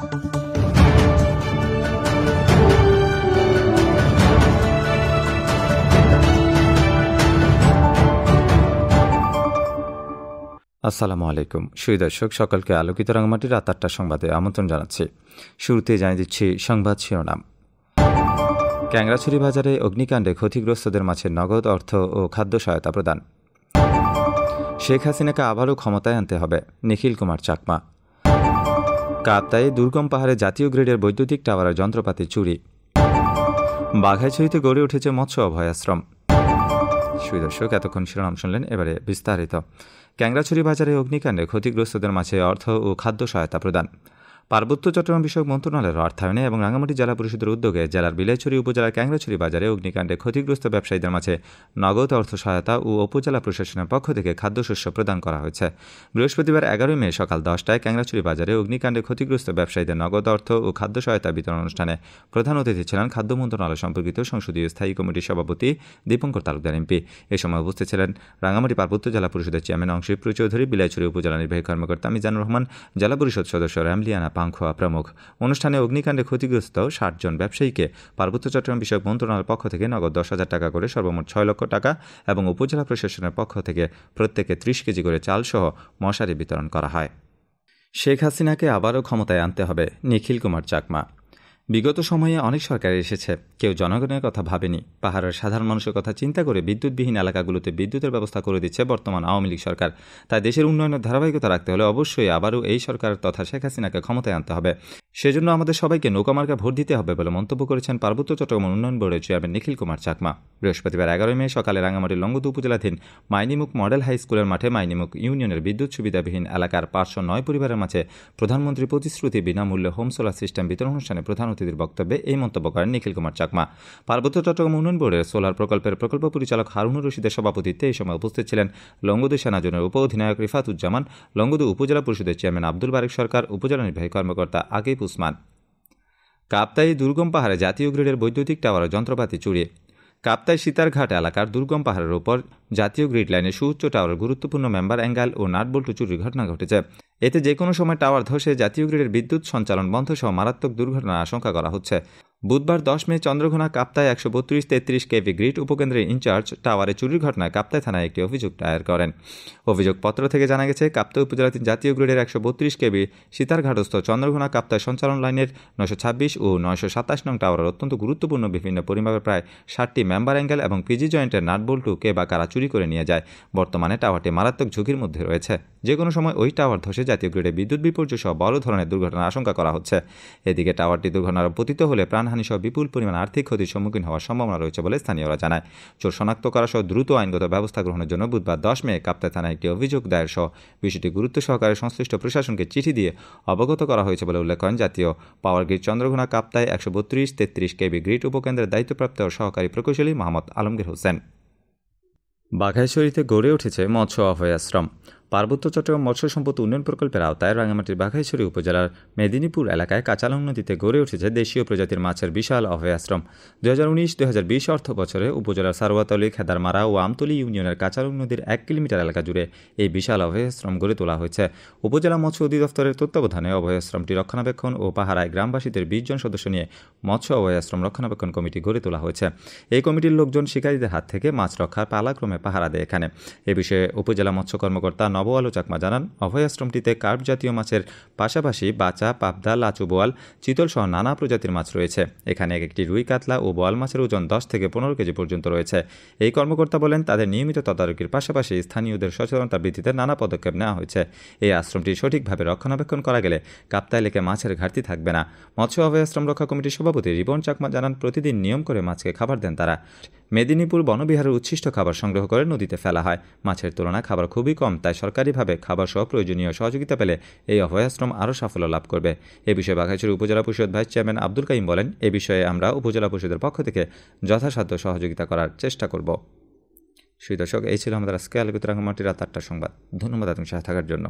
আসসালামু আলাইকুম সুই দর্শক সকলকে আলোকিত রাঙমাটির রাত আটটা সংবাদে আমন্ত্রণ জানাচ্ছি শুরুতে জানিয়ে দিচ্ছি সংবাদ শিরোনাম ক্যাংরাছড়ি বাজারে অগ্নিকাণ্ডে ক্ষতিগ্রস্তদের মাঝে নগদ অর্থ ও খাদ্য সহায়তা প্রদান শেখ হাসিনাকে আবারও ক্ষমতায় আনতে হবে নিখিল কুমার চাকমা কাতায় দুর্গম পাহাড়ে জাতীয় গ্রেডের বৈদ্যুতিক টাওয়ারের যন্ত্রপাতি চুরি বাঘাইছড়িতে গড়ে উঠেছে মৎস্য অভয়াশ্রম সুদর্শক এতক্ষণ শিরোনাম শুনলেন এবারে বিস্তারিত ক্যাংরাছড়ি বাজারে অগ্নিকাণ্ডে ক্ষতিগ্রস্তদের মাঝে অর্থ ও খাদ্য সহায়তা প্রদান পার্বত্য চট্টগ্রাম বিষয়ক মন্ত্রণালয়ের অর্থায়নে এবং রাঙামাটি জেলা পরিষদের উদ্যোগে জেলার বিলাইছড়ি উপজেলার ক্যাংরাছড়ি বাজারে অগ্নিকাণ্ডে ক্ষতিগ্রস্ত ব্যবসায়ীদের মাঝে নগদ অর্থ সহায়তা ও উপজেলা প্রশাসনের পক্ষ থেকে খাদ্যশস্য প্রদান করা হয়েছে বৃহস্পতিবার এগারোই মে সকাল দশটায় ক্যাংরাছড়ি বাজারে অগ্নিকাণ্ডে ক্ষতিগ্রস্ত ব্যবসায়ীদের নগদ অর্থ ও খাদ্য সহায়তা বিতরণ অনুষ্ঠানে প্রধান অতিথি ছিলেন খাদ্য মন্ত্রণালয় সম্পর্কিত সংসদীয় স্থায়ী কমিটির সভাপতি দীপঙ্কর তালুকদার এমপি এ সময় উপস্থিত ছিলেন রাঙামাটি পার্বত্য জেলা পরিষদের চেয়ারম্যান অংশীপ্রু চৌধুরী বিলাইছড়ি উপজেলা নির্বাহী কর্মকর্তা মিজানুর রহমান জেলা পরিষদ সদস্য রামলিয়ানা পাংখোয়া প্রমুখ অনুষ্ঠানে অগ্নিকাণ্ডে ক্ষতিগ্রস্ত ষাটজন ব্যবসায়ীকে পার্বত্য চট্টগ্রাম বিষয়ক মন্ত্রণালয়ের পক্ষ থেকে নগদ দশ হাজার টাকা করে সর্বমোট ছয় লক্ষ টাকা এবং উপজেলা প্রশাসনের পক্ষ থেকে প্রত্যেকে ত্রিশ কেজি করে চালসহ মশারি বিতরণ করা হয় শেখ হাসিনাকে আবারও ক্ষমতায় আনতে হবে নিখিল কুমার চাকমা বিগত সময়ে অনেক সরকার এসেছে কেউ জনগণের কথা ভাবেনি পাহাড়ের সাধারণ মানুষের কথা চিন্তা করে বিদ্যুৎবিহীন এলাকাগুলোতে বিদ্যুতের ব্যবস্থা করে দিচ্ছে বর্তমান আওয়ামী লীগ সরকার তাই দেশের উন্নয়নের ধারাবাহিকতা রাখতে হলে অবশ্যই আবারও এই সরকার তথা শেখ হাসিনাকে ক্ষমতায় আনতে হবে সেজন্য আমাদের সবাইকে নৌকামার্কা ভোট দিতে হবে বলে মন্তব্য করেছেন পার্বত্য চট্টগ্রাম উন্নয়ন বোর্ডের চেয়ারম্যান নিখিল কুমার চাকমা বৃহস্পতিবার এগারোই মে সকালে রাঙামাটির লঙ্গদু উপজেলাধীন মাইনিমুখ মডেল হাই স্কুলের মাঠে মাইনিমুখ ইউনিয়নের বিদ্যুৎ সুবিধাবিহীন এলাকার পাঁচশো নয় পরিবারের মাঝে প্রধানমন্ত্রী প্রতিশ্রুতি বিনামূল্যে হোম সোলার সিস্টেম বিতরণ অনুষ্ঠানে প্রধান অতিথির বক্তব্যে এই মন্তব্য করেন নিখিল কুমার চাকমা পার্বত্য চট্টগ্রাম উন্নয়ন বোর্ডের সোলার প্রকল্পের প্রকল্প পরিচালক হারুনুর রশিদের সভাপতিত্বে এই সময় উপস্থিত ছিলেন লঙ্গদু সেনাজনের উপ অধিনায়ক রিফাতুজ্জামান লঙ্গদু উপজেলা পরিষদের চেয়ারম্যান আব্দুল বারিক সরকার উপজেলা নির্বাহী কর্মকর্তা আগে সাকিব উসমান কাপ্তাই দুর্গম পাহাড়ে জাতীয় গ্রিডের বৈদ্যুতিক টাওয়ার যন্ত্রপাতি চুরিয়ে কাপ্তাই সীতারঘাট এলাকার দুর্গম পাহাড়ের ওপর জাতীয় গ্রিড লাইনে সুউচ্চ টাওয়ার গুরুত্বপূর্ণ মেম্বার অ্যাঙ্গেল ও নাটবল্টু চুরির ঘটনা ঘটেছে এতে যে কোনো সময় টাওয়ার ধসে জাতীয় গ্রিডের বিদ্যুৎ সঞ্চালন বন্ধ সহ মারাত্মক দুর্ঘটনার আশঙ্কা করা হচ্ছে বুধবার দশ মে চন্দ্রঘোনা কাপ্তায় একশো বত্রিশ তেত্রিশ কেভি গ্রিড উপকেন্দ্রের ইনচার্জ টাওয়ারে চুরির ঘটনায় কাপ্তায় থানায় একটি অভিযোগ দায়ের করেন অভিযোগপত্র থেকে জানা গেছে কাপ্তা উপজেলা জাতীয় গ্রিডের একশো বত্রিশ কেভি সীতারঘাটস্থ চন্দ্রঘোনা কাপ্তায় সঞ্চালন লাইনের নশো ছাব্বিশ ও নশো সাতাশ নং টাওয়ারের অত্যন্ত গুরুত্বপূর্ণ বিভিন্ন পরিমাপের প্রায় ষাটটি মেম্বার অ্যাঙ্গেল এবং পিজি জয়েন্টের নাটবোল্টু কে বা কারা চুরি করে নিয়ে যায় বর্তমানে টাওয়ারটি মারাত্মক ঝুঁকির মধ্যে রয়েছে যে কোনো সময় ওই টাওয়ার ধসে জাতীয় গ্রিডে বিদ্যুৎ বিপর্যয় সহ বড় ধরনের দুর্ঘটনার আশঙ্কা করা হচ্ছে এদিকে টাওয়ারটি দুর্ঘটনার পতিত হলে প্রাণ প্রাণহানিসহ বিপুল পরিমাণ আর্থিক ক্ষতির সম্মুখীন হওয়ার সম্ভাবনা রয়েছে বলে স্থানীয়রা জানায় চোর শনাক্ত করা সহ দ্রুত আইনগত ব্যবস্থা গ্রহণের জন্য বুধবার দশ মে কাপ্তা থানায় একটি অভিযোগ দায়ের সহ বিষয়টি গুরুত্ব সহকারে সংশ্লিষ্ট প্রশাসনকে চিঠি দিয়ে অবগত করা হয়েছে বলে উল্লেখ করেন জাতীয় পাওয়ার গ্রিড চন্দ্রঘোনা কাপ্তায় একশো বত্রিশ তেত্রিশ কেবি গ্রিড উপকেন্দ্রের দায়িত্বপ্রাপ্ত সহকারী প্রকৌশলী মোহাম্মদ আলমগীর হোসেন বাঘাইছড়িতে গড়ে উঠেছে মৎস্য অভয়াশ্রম পার্বত্য চট্টগ্রাম মৎস্য সম্পদ উন্নয়ন প্রকল্পের আওতায় রাঙামাটির বাঘাইছড়ি উপজেলার মেদিনীপুর এলাকায় কাঁচালং নদীতে গড়ে উঠেছে দেশীয় প্রজাতির মাছের বিশাল অভয়াশ্রম দু হাজার উনিশ দু বিশ অর্থ বছরে উপজেলার সারোয়াতলি খেদারমারা ও আমতলি ইউনিয়নের কাঁচালং নদীর এক কিলোমিটার এলাকা জুড়ে এই বিশাল অভয়াশ্রম গড়ে তোলা হয়েছে উপজেলা মৎস্য অধিদপ্তরের তত্ত্বাবধানে অভয়াশ্রমটি রক্ষণাবেক্ষণ ও পাহারায় গ্রামবাসীদের বিশ জন সদস্য নিয়ে মৎস্য অভয়াশ্রম রক্ষণাবেক্ষণ কমিটি গড়ে তোলা হয়েছে এই কমিটির লোকজন শিকারীদের হাত থেকে মাছ রক্ষার পালাক্রমে পাহারা দেয় এখানে এ বিষয়ে উপজেলা মৎস্য কর্মকর্তা নব আলো চাকমা জানান অভয়াশ্রমটিতে কার্প জাতীয় মাছের পাশাপাশি বাচা পাবদা লাচু বোয়াল চিতল সহ নানা প্রজাতির মাছ রয়েছে এখানে এক একটি রুই কাতলা ও বোয়াল মাছের ওজন দশ থেকে পনেরো কেজি পর্যন্ত রয়েছে এই কর্মকর্তা বলেন তাদের নিয়মিত তদারকির পাশাপাশি স্থানীয়দের সচেতনতা বৃদ্ধিতে নানা পদক্ষেপ নেওয়া হয়েছে এই আশ্রমটি সঠিকভাবে রক্ষণাবেক্ষণ করা গেলে কাপ্তা লেকে মাছের ঘাটতি থাকবে না মৎস্য অভয়াশ্রম রক্ষা কমিটির সভাপতি রিবন চাকমা জানান প্রতিদিন নিয়ম করে মাছকে খাবার দেন তারা মেদিনীপুর বনবিহারের উচ্ছিষ্ট খাবার সংগ্রহ করে নদীতে ফেলা হয় মাছের তুলনায় খাবার খুবই কম তাই সরকার সরকারিভাবে খাবার সহ প্রয়োজনীয় সহযোগিতা পেলে এই অভয়াশ্রম আরও সাফল্য লাভ করবে এ বিষয়ে বাঘাইছড়ি উপজেলা পরিষদ ভাইস চেয়ারম্যান আব্দুল কাইম বলেন এ বিষয়ে আমরা উপজেলা পরিষদের পক্ষ থেকে যথাসাধ্য সহযোগিতা করার চেষ্টা করব সুদর্শক এই ছিল আমাদের আজকে আলোকিত রাঙ্গামাটির রাত আটটা সংবাদ ধন্যবাদ আপনি সাথে থাকার জন্য